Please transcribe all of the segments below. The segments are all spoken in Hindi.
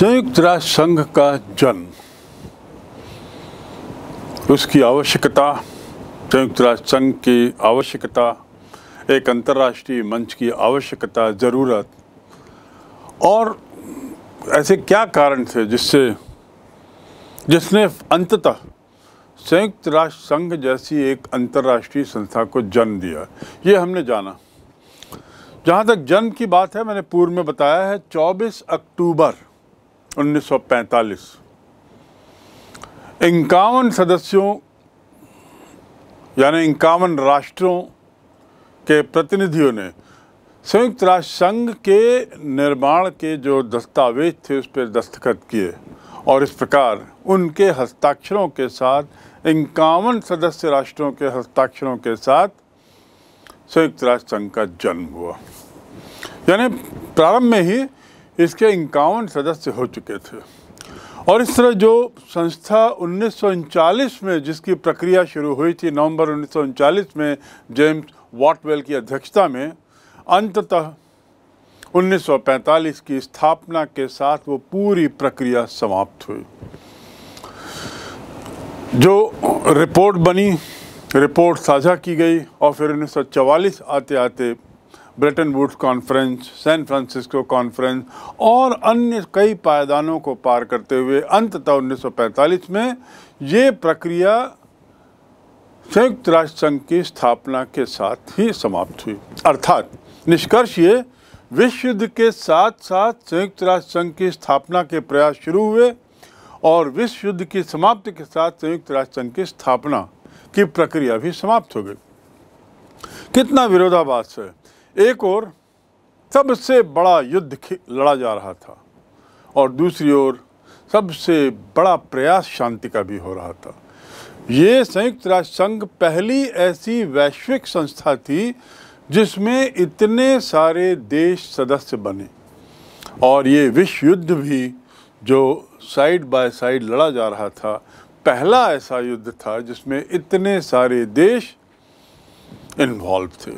संयुक्त राष्ट्र संघ का जन्म उसकी आवश्यकता संयुक्त राष्ट्र संघ की आवश्यकता एक अंतर्राष्ट्रीय मंच की आवश्यकता ज़रूरत और ऐसे क्या कारण थे जिससे जिसने अंततः संयुक्त राष्ट्र संघ जैसी एक अंतर्राष्ट्रीय संस्था को जन्म दिया ये हमने जाना जहाँ तक जन्म की बात है मैंने पूर्व में बताया है 24 अक्टूबर उन्नीस सौ पैंतालीस इक्यावन सदस्यों यानी इक्यावन राष्ट्रों के प्रतिनिधियों ने संयुक्त राष्ट्र संघ के निर्माण के जो दस्तावेज थे उस पर दस्तखत किए और इस प्रकार उनके हस्ताक्षरों के साथ इक्यावन सदस्य राष्ट्रों के हस्ताक्षरों के साथ संयुक्त राष्ट्र संघ का जन्म हुआ यानी प्रारंभ में ही इसके इक्यावन सदस्य हो चुके थे और इस तरह जो संस्था उन्नीस में जिसकी प्रक्रिया शुरू हुई थी नवंबर उन्नीस में जेम्स वाटवेल की अध्यक्षता में अंततः 1945 की स्थापना के साथ वो पूरी प्रक्रिया समाप्त हुई जो रिपोर्ट बनी रिपोर्ट साझा की गई और फिर 1944 आते आते Bretton Woods conference San Francisco conference और अन्य कई पायदानों को पार करते हुए अंततः 1945 में ये प्रक्रिया संयुक्त राष्ट्र संघ की स्थापना के साथ ही समाप्त हुई अर्थात निष्कर्ष ये विश्व युद्ध के साथ साथ संयुक्त राष्ट्र संघ की स्थापना के प्रयास शुरू हुए और विश्व युद्ध की समाप्ति के साथ संयुक्त राष्ट्र संघ की स्थापना की प्रक्रिया भी समाप्त हो गई कितना विरोधाभास है एक और सबसे बड़ा युद्ध लड़ा जा रहा था और दूसरी ओर सबसे बड़ा प्रयास शांति का भी हो रहा था ये संयुक्त राष्ट्र संघ पहली ऐसी वैश्विक संस्था थी जिसमें इतने सारे देश सदस्य बने और ये विश्व युद्ध भी जो साइड बाय साइड लड़ा जा रहा था पहला ऐसा युद्ध था जिसमें इतने सारे देश इन्वॉल्व थे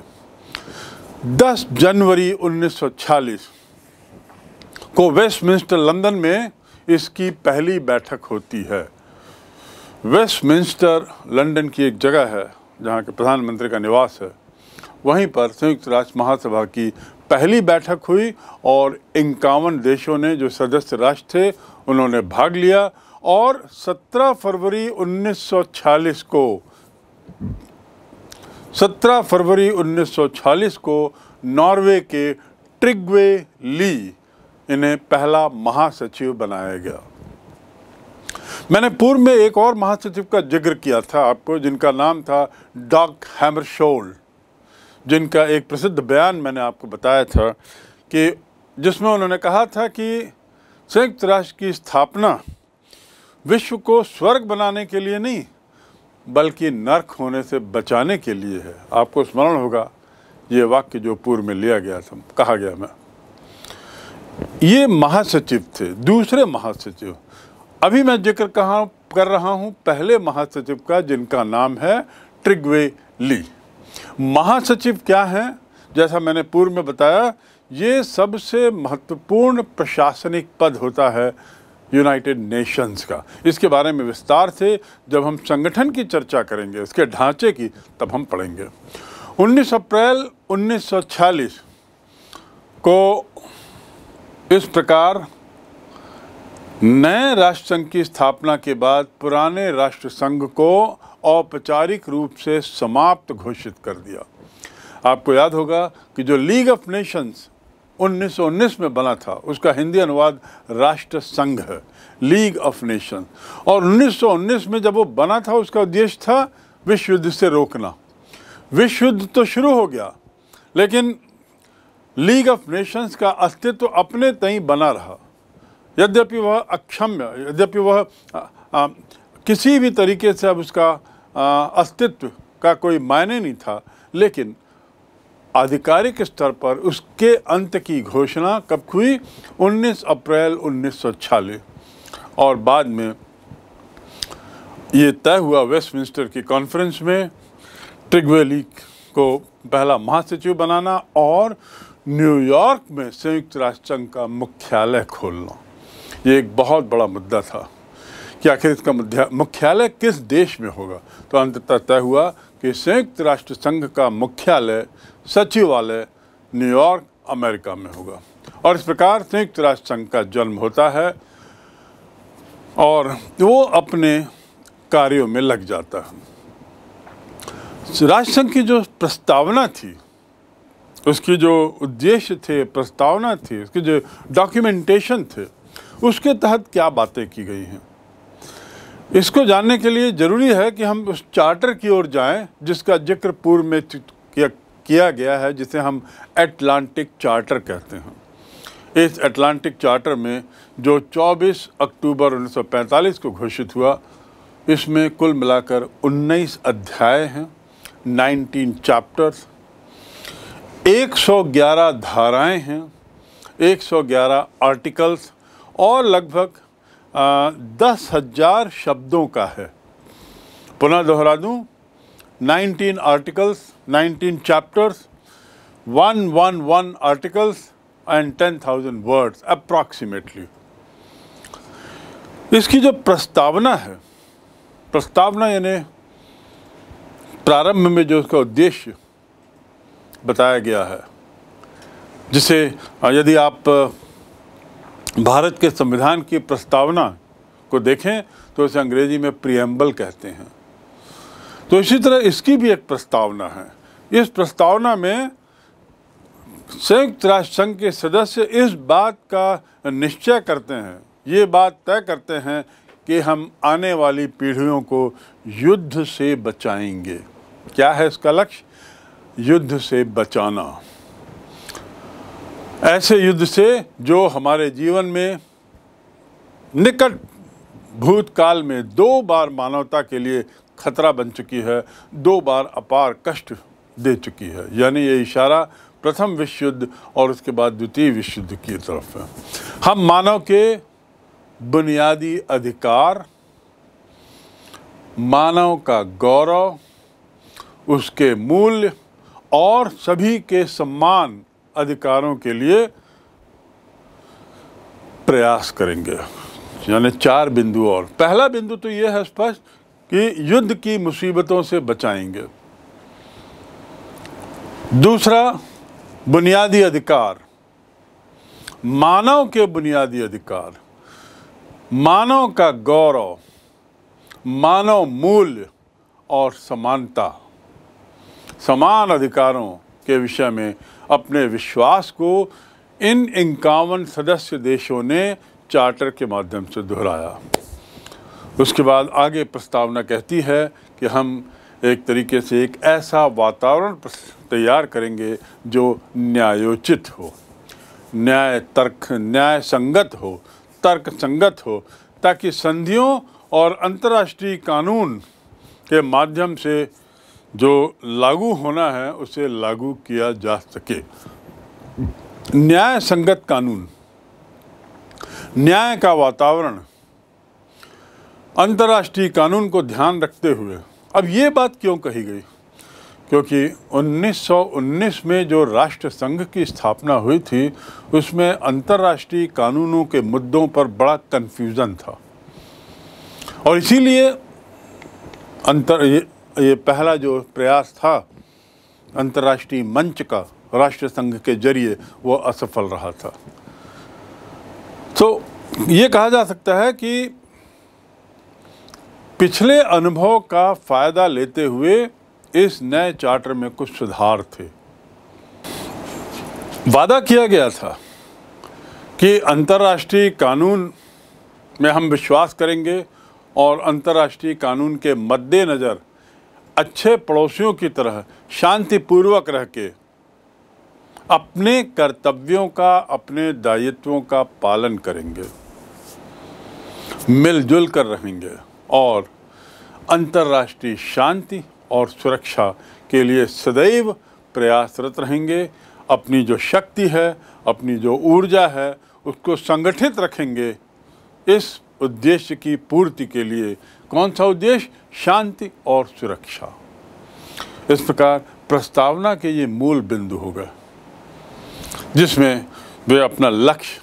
10 जनवरी 1946 को वेस्टमिंस्टर लंदन में इसकी पहली बैठक होती है वेस्टमिंस्टर लंदन की एक जगह है जहाँ के प्रधानमंत्री का निवास है वहीं पर संयुक्त राष्ट्र महासभा की पहली बैठक हुई और इक्यावन देशों ने जो सदस्य राष्ट्र थे उन्होंने भाग लिया और 17 फरवरी 1946 को 17 फरवरी 1940 को नॉर्वे के ट्रिग्वे ली इन्हें पहला महासचिव बनाया गया मैंने पूर्व में एक और महासचिव का जिक्र किया था आपको जिनका नाम था डॉक हैमरशोल जिनका एक प्रसिद्ध बयान मैंने आपको बताया था कि जिसमें उन्होंने कहा था कि संयुक्त राष्ट्र की स्थापना विश्व को स्वर्ग बनाने के लिए नहीं बल्कि नर्क होने से बचाने के लिए है आपको स्मरण होगा ये वाक्य जो पूर्व में लिया गया था कहा गया मैं ये महासचिव थे दूसरे महासचिव अभी मैं जिक्र कहा कर रहा हूँ पहले महासचिव का जिनका नाम है ट्रिगवे ली महासचिव क्या हैं जैसा मैंने पूर्व में बताया ये सबसे महत्वपूर्ण प्रशासनिक पद होता है यूनाइटेड नेशंस का इसके बारे में विस्तार से जब हम संगठन की चर्चा करेंगे इसके ढांचे की तब हम पढ़ेंगे 19 अप्रैल 1946 को इस प्रकार नए राष्ट्र संघ की स्थापना के बाद पुराने राष्ट्र संघ को औपचारिक रूप से समाप्त घोषित कर दिया आपको याद होगा कि जो लीग ऑफ नेशंस 1919 में बना था उसका हिंदी अनुवाद राष्ट्र संघ लीग ऑफ नेशन और 1919 में जब वो बना था उसका उद्देश्य था विश्व युद्ध से रोकना विश्व युद्ध तो शुरू हो गया लेकिन लीग ऑफ नेशंस का अस्तित्व तो अपने तई बना रहा यद्यपि वह अक्षम्य यद्यपि वह आ, किसी भी तरीके से अब उसका अस्तित्व का कोई मायने नहीं था लेकिन आधिकारिक स्तर पर उसके अंत की घोषणा कब हुई 19 अप्रैल उन्नीस और बाद में ये तय हुआ वेस्टमिंस्टर की कॉन्फ्रेंस में ट्रिगवेली को पहला महासचिव बनाना और न्यूयॉर्क में संयुक्त राष्ट्र संघ का मुख्यालय खोलना ये एक बहुत बड़ा मुद्दा था कि आखिर इसका मुख्यालय किस देश में होगा तो अंततः तय हुआ कि संयुक्त राष्ट्र संघ का मुख्यालय सचिवालय न्यूयॉर्क अमेरिका में होगा और इस प्रकार संयुक्त राष्ट्र संघ का जन्म होता है और वो अपने कार्यों में लग जाता है राष्ट्र संघ की जो प्रस्तावना थी उसकी जो उद्देश्य थे प्रस्तावना थी उसके जो डॉक्यूमेंटेशन थे उसके तहत क्या बातें की गई हैं इसको जानने के लिए ज़रूरी है कि हम उस चार्टर की ओर जाएं जिसका जिक्र पूर्व में किया, किया गया है जिसे हम एटलांटिक चार्टर कहते हैं इस एटलांटिक चार्टर में जो 24 अक्टूबर 1945 को घोषित हुआ इसमें कुल मिलाकर 19 अध्याय हैं 19 चैप्टर्स 111 धाराएं हैं 111 आर्टिकल्स और लगभग दस हजार शब्दों का है पुनः दोहरा दूँ nineteen articles nineteen chapters one one one articles and ten thousand words approximately इसकी जो प्रस्तावना है प्रस्तावना यानी प्रारंभ में जो उसका उद्देश्य बताया गया है जिसे यदि आप भारत के संविधान की प्रस्तावना को देखें तो इसे अंग्रेजी में प्रियम्बल कहते हैं तो इसी तरह इसकी भी एक प्रस्तावना है इस प्रस्तावना में संयुक्त राष्ट्र संघ के सदस्य इस बात का निश्चय करते हैं ये बात तय करते हैं कि हम आने वाली पीढ़ियों को युद्ध से बचाएंगे क्या है इसका लक्ष्य युद्ध से बचाना ऐसे युद्ध से जो हमारे जीवन में निकट भूतकाल में दो बार मानवता के लिए खतरा बन चुकी है दो बार अपार कष्ट दे चुकी है यानी ये इशारा प्रथम विश्व युद्ध और उसके बाद द्वितीय विश्व युद्ध की तरफ है हम मानव के बुनियादी अधिकार मानव का गौरव उसके मूल्य और सभी के सम्मान अधिकारों के लिए प्रयास करेंगे यानी चार बिंदु और पहला बिंदु तो यह है स्पष्ट कि युद्ध की मुसीबतों से बचाएंगे दूसरा बुनियादी अधिकार मानव के बुनियादी अधिकार मानव का गौरव मानव मूल्य और समानता समान अधिकारों के विषय में अपने विश्वास को इन इक्यावन सदस्य देशों ने चार्टर के माध्यम से दोहराया उसके बाद आगे प्रस्तावना कहती है कि हम एक तरीके से एक ऐसा वातावरण तैयार करेंगे जो न्यायोचित हो न्याय तर्क न्याय संगत हो तर्क संगत हो ताकि संधियों और अंतर्राष्ट्रीय कानून के माध्यम से जो लागू होना है उसे लागू किया जा सके न्याय संगत कानून न्याय का वातावरण अंतर्राष्ट्रीय कानून को ध्यान रखते हुए अब ये बात क्यों कही गई क्योंकि 1919 में जो राष्ट्र संघ की स्थापना हुई थी उसमें अंतर्राष्ट्रीय कानूनों के मुद्दों पर बड़ा कन्फ्यूज़न था और इसीलिए अंतर ये पहला जो प्रयास था अंतर्राष्ट्रीय मंच का राष्ट्र संघ के जरिए वो असफल रहा था तो ये कहा जा सकता है कि पिछले अनुभव का फ़ायदा लेते हुए इस नए चार्टर में कुछ सुधार थे वादा किया गया था कि अंतर्राष्ट्रीय कानून में हम विश्वास करेंगे और अंतर्राष्ट्रीय कानून के मद्देनज़र अच्छे पड़ोसियों की तरह शांतिपूर्वक रह के अपने कर्तव्यों का अपने दायित्वों का पालन करेंगे मिलजुल कर रहेंगे और अंतर्राष्ट्रीय शांति और सुरक्षा के लिए सदैव प्रयासरत रहेंगे अपनी जो शक्ति है अपनी जो ऊर्जा है उसको संगठित रखेंगे इस उद्देश्य की पूर्ति के लिए कौन सा उद्देश्य शांति और सुरक्षा इस प्रकार प्रस्तावना के ये मूल बिंदु होगा जिसमें वे अपना लक्ष्य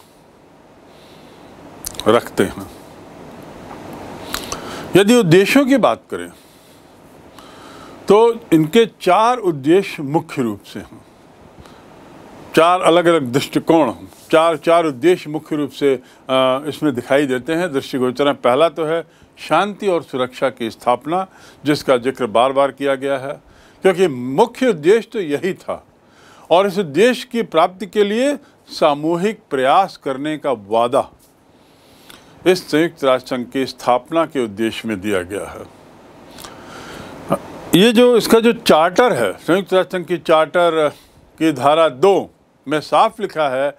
रखते हैं यदि उद्देश्यों की बात करें तो इनके चार उद्देश्य मुख्य रूप से हैं चार अलग अलग दृष्टिकोण हैं चार चार उद्देश्य मुख्य रूप से इसमें दिखाई देते हैं दृष्टिगोचर पहला तो है शांति और सुरक्षा की स्थापना जिसका जिक्र बार बार किया गया है क्योंकि मुख्य उद्देश्य तो यही था और इस उद्देश्य की प्राप्ति के लिए सामूहिक प्रयास करने का वादा इस संयुक्त राष्ट्र संघ की स्थापना के उद्देश्य में दिया गया है ये जो इसका जो चार्टर है संयुक्त राष्ट्र संघ की चार्टर की धारा दो में साफ लिखा है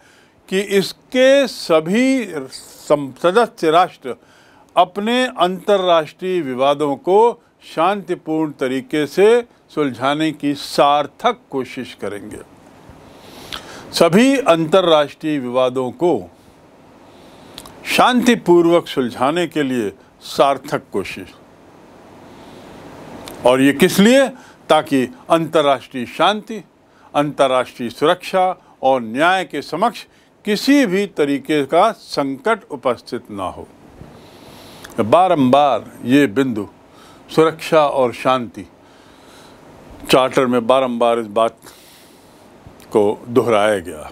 कि इसके सभी सदस्य राष्ट्र अपने अंतर्राष्ट्रीय विवादों को शांतिपूर्ण तरीके से सुलझाने की सार्थक कोशिश करेंगे सभी अंतर्राष्ट्रीय विवादों को शांतिपूर्वक सुलझाने के लिए सार्थक कोशिश और ये किस लिए ताकि अंतर्राष्ट्रीय शांति अंतर्राष्ट्रीय सुरक्षा और न्याय के समक्ष किसी भी तरीके का संकट उपस्थित ना हो बारंबार ये बिंदु सुरक्षा और शांति चार्टर में बारंबार इस बात को दोहराया गया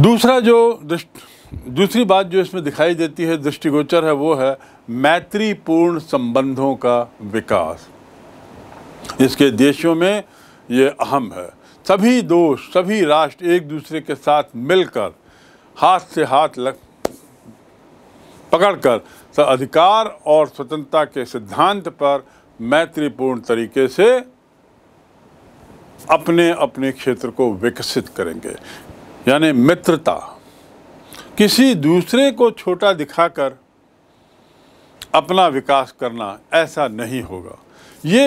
दूसरा जो दृष्ट दूसरी बात जो इसमें दिखाई देती है दृष्टिगोचर है वो है मैत्रीपूर्ण संबंधों का विकास इसके देशों में ये अहम है सभी दोष सभी राष्ट्र एक दूसरे के साथ मिलकर हाथ से हाथ लग पकड़कर अधिकार और स्वतंत्रता के सिद्धांत पर मैत्रीपूर्ण तरीके से अपने अपने क्षेत्र को विकसित करेंगे यानी मित्रता किसी दूसरे को छोटा दिखाकर अपना विकास करना ऐसा नहीं होगा ये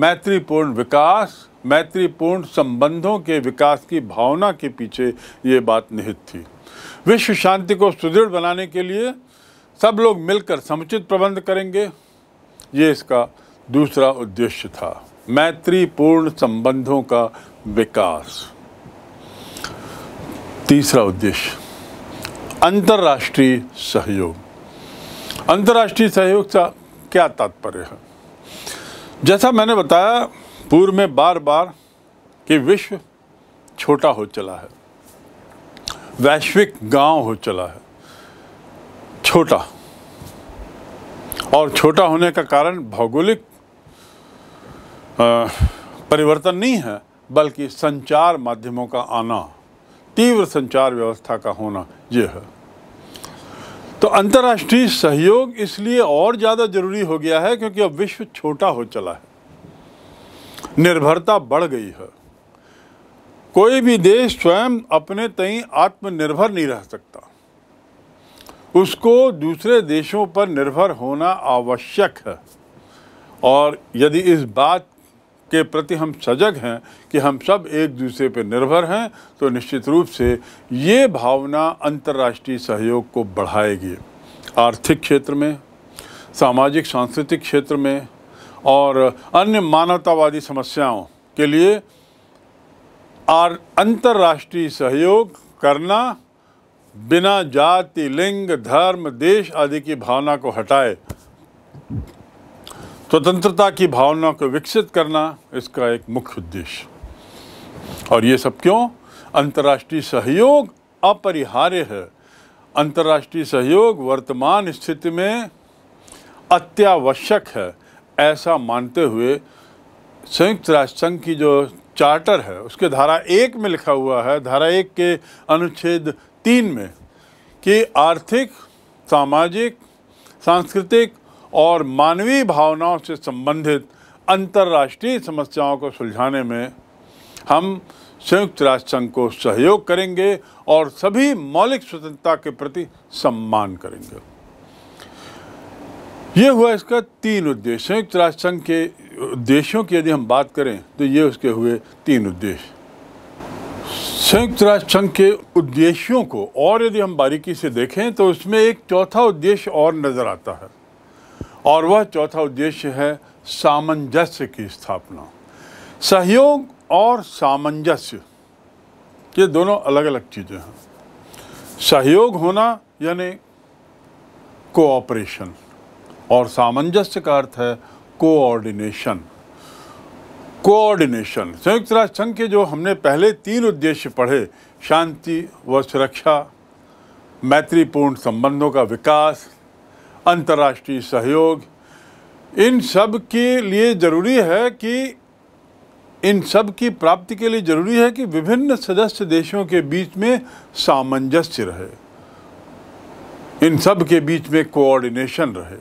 मैत्रीपूर्ण विकास मैत्रीपूर्ण संबंधों के विकास की भावना के पीछे ये बात निहित थी विश्व शांति को सुदृढ़ बनाने के लिए सब लोग मिलकर समुचित प्रबंध करेंगे ये इसका दूसरा उद्देश्य था मैत्रीपूर्ण संबंधों का विकास तीसरा उद्देश्य अंतर्राष्ट्रीय सहयोग अंतर्राष्ट्रीय सहयोग का क्या तात्पर्य है जैसा मैंने बताया पूर्व में बार बार कि विश्व छोटा हो चला है वैश्विक गांव हो चला है छोटा और छोटा होने का कारण भौगोलिक परिवर्तन नहीं है बल्कि संचार माध्यमों का आना तीव्र संचार व्यवस्था का होना यह है तो अंतर्राष्ट्रीय सहयोग इसलिए और ज़्यादा ज़रूरी हो गया है क्योंकि अब विश्व छोटा हो चला है निर्भरता बढ़ गई है कोई भी देश स्वयं अपने तई आत्मनिर्भर नहीं रह सकता उसको दूसरे देशों पर निर्भर होना आवश्यक है और यदि इस बात के प्रति हम सजग हैं कि हम सब एक दूसरे पर निर्भर हैं तो निश्चित रूप से ये भावना अंतर्राष्ट्रीय सहयोग को बढ़ाएगी आर्थिक क्षेत्र में सामाजिक सांस्कृतिक क्षेत्र में और अन्य मानवतावादी समस्याओं के लिए और अंतर्राष्ट्रीय सहयोग करना बिना जाति लिंग धर्म देश आदि की भावना को हटाए स्वतंत्रता की भावना को विकसित करना इसका एक मुख्य उद्देश्य और ये सब क्यों अंतर्राष्ट्रीय सहयोग अपरिहार्य है अंतर्राष्ट्रीय सहयोग वर्तमान स्थिति में अत्यावश्यक है ऐसा मानते हुए संयुक्त राष्ट्र संघ की जो चार्टर है उसके धारा एक में लिखा हुआ है धारा एक के अनुच्छेद तीन में कि आर्थिक सामाजिक सांस्कृतिक और मानवीय भावनाओं से संबंधित अंतर्राष्ट्रीय समस्याओं को सुलझाने में हम संयुक्त राष्ट्र संघ को सहयोग करेंगे और सभी मौलिक स्वतंत्रता के प्रति सम्मान करेंगे ये हुआ इसका तीन उद्देश्य संयुक्त राष्ट्र संघ के उद्देश्यों की यदि हम बात करें तो ये उसके हुए तीन उद्देश्य संयुक्त राष्ट्र संघ के उद्देश्यों को और यदि हम बारीकी से देखें तो उसमें एक चौथा उद्देश्य और नज़र आता है और वह चौथा उद्देश्य है सामंजस्य की स्थापना सहयोग और सामंजस्य ये दोनों अलग अलग चीज़ें हैं सहयोग होना यानी कोऑपरेशन और सामंजस्य का अर्थ है कोऑर्डिनेशन कोऑर्डिनेशन संयुक्त राष्ट्र संघ के जो हमने पहले तीन उद्देश्य पढ़े शांति व सुरक्षा मैत्रीपूर्ण संबंधों का विकास अंतर्राष्ट्रीय सहयोग इन सब के लिए ज़रूरी है कि इन सब की प्राप्ति के लिए ज़रूरी है कि विभिन्न सदस्य देशों के बीच में सामंजस्य रहे इन सब के बीच में कोऑर्डिनेशन रहे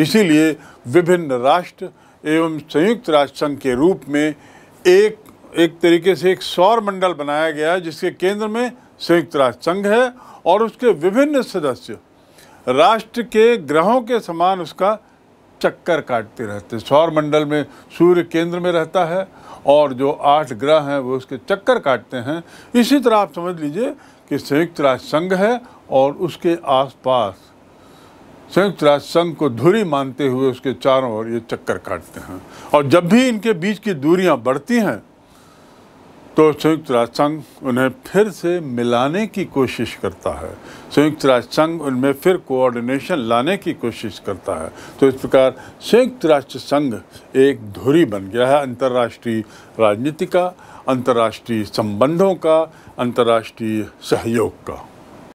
इसीलिए विभिन्न राष्ट्र एवं संयुक्त राष्ट्र संघ के रूप में एक एक तरीके से एक सौर मंडल बनाया गया जिसके केंद्र में संयुक्त राष्ट्र संघ है और उसके विभिन्न सदस्य राष्ट्र के ग्रहों के समान उसका चक्कर काटते रहते सौर मंडल में सूर्य केंद्र में रहता है और जो आठ ग्रह हैं वो उसके चक्कर काटते हैं इसी तरह आप समझ लीजिए कि संयुक्त राष्ट्र संघ है और उसके आसपास संयुक्त राष्ट्र संघ को धुरी मानते हुए उसके चारों ओर ये चक्कर काटते हैं और जब भी इनके बीच की दूरियां बढ़ती हैं तो संयुक्त राष्ट्र संघ उन्हें फिर से मिलाने की कोशिश करता है संयुक्त राष्ट्र संघ उनमें फिर कोऑर्डिनेशन लाने की कोशिश करता है तो इस प्रकार संयुक्त राष्ट्र संघ एक धुरी बन गया है अंतर्राष्ट्रीय राजनीति का अंतर्राष्ट्रीय संबंधों का अंतर्राष्ट्रीय सहयोग का